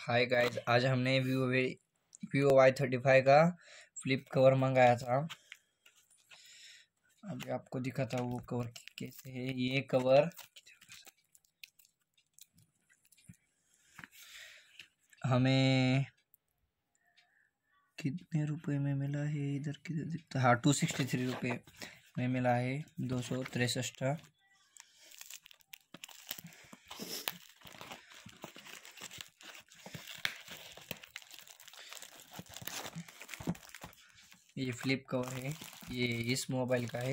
हाय guys आज हमने Vivo Vivo Y thirty five का फ्लिप कवर मंगाया था अभी आपको दिखा था वो कवर कैसे है ये कवर हमें कितने रुपए में मिला है इधर किधर दिखता हाँ टू सिक्सटी थ्री रुपये में मिला है दो सौ तिरसठ ये फ्लिप कवर है ये इस मोबाइल का है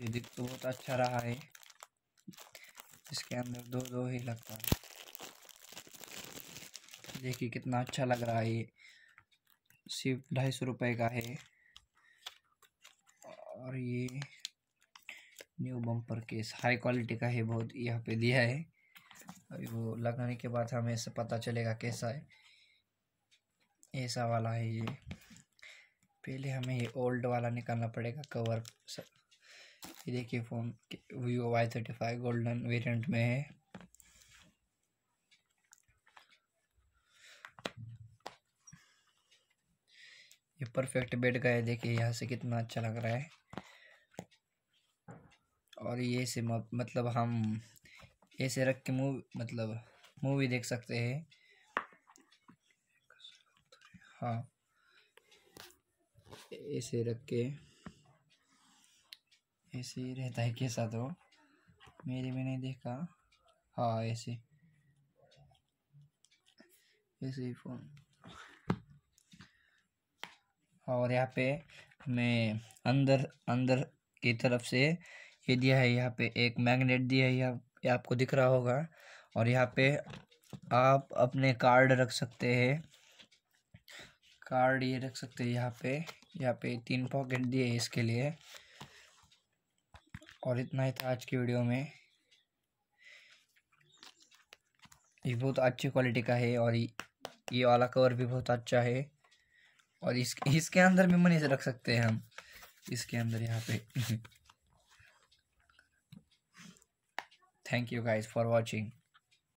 ये दिख तो बहुत अच्छा रहा है इसके अंदर दो दो ही लगता है देखिए कितना अच्छा लग रहा है ये सिर्फ ढाई सौ रुपये का है और ये new bumper case high quality का है बहुत यहाँ पे दिया है वो लगाने के बाद हमें पता चलेगा कैसा है ऐसा वाला है ये पहले हमें ये ओल्ड वाला निकालना पड़ेगा कवर ये देखिए phone Vivo Y thirty five golden variant में है ये परफेक्ट बैठ गया है देखिए यहाँ से कितना अच्छा लग रहा है और ये से मतलब हम ऐसे रख के मूव मतलब मूवी देख सकते हैं हाँ ऐसे रख के ऐसे ही रहता है कैसा तो मेरे नहीं देखा हाँ ऐसे ऐसे ही फोन और यहाँ पे मैं अंदर अंदर की तरफ से ये दिया है यहाँ पे एक मैग्नेट दिया है यहाँ आपको दिख रहा होगा और यहाँ पे आप अपने कार्ड रख सकते हैं कार्ड ये रख सकते हैं यहाँ पे यहाँ पे तीन पॉकेट दिए इसके लिए और इतना ही था आज की वीडियो में ये बहुत अच्छी क्वालिटी का है और ये वाला कवर भी बहुत अच्छा है और इस इसके अंदर भी मनी रख सकते हैं हम इसके अंदर यहाँ पे thank you guys for watching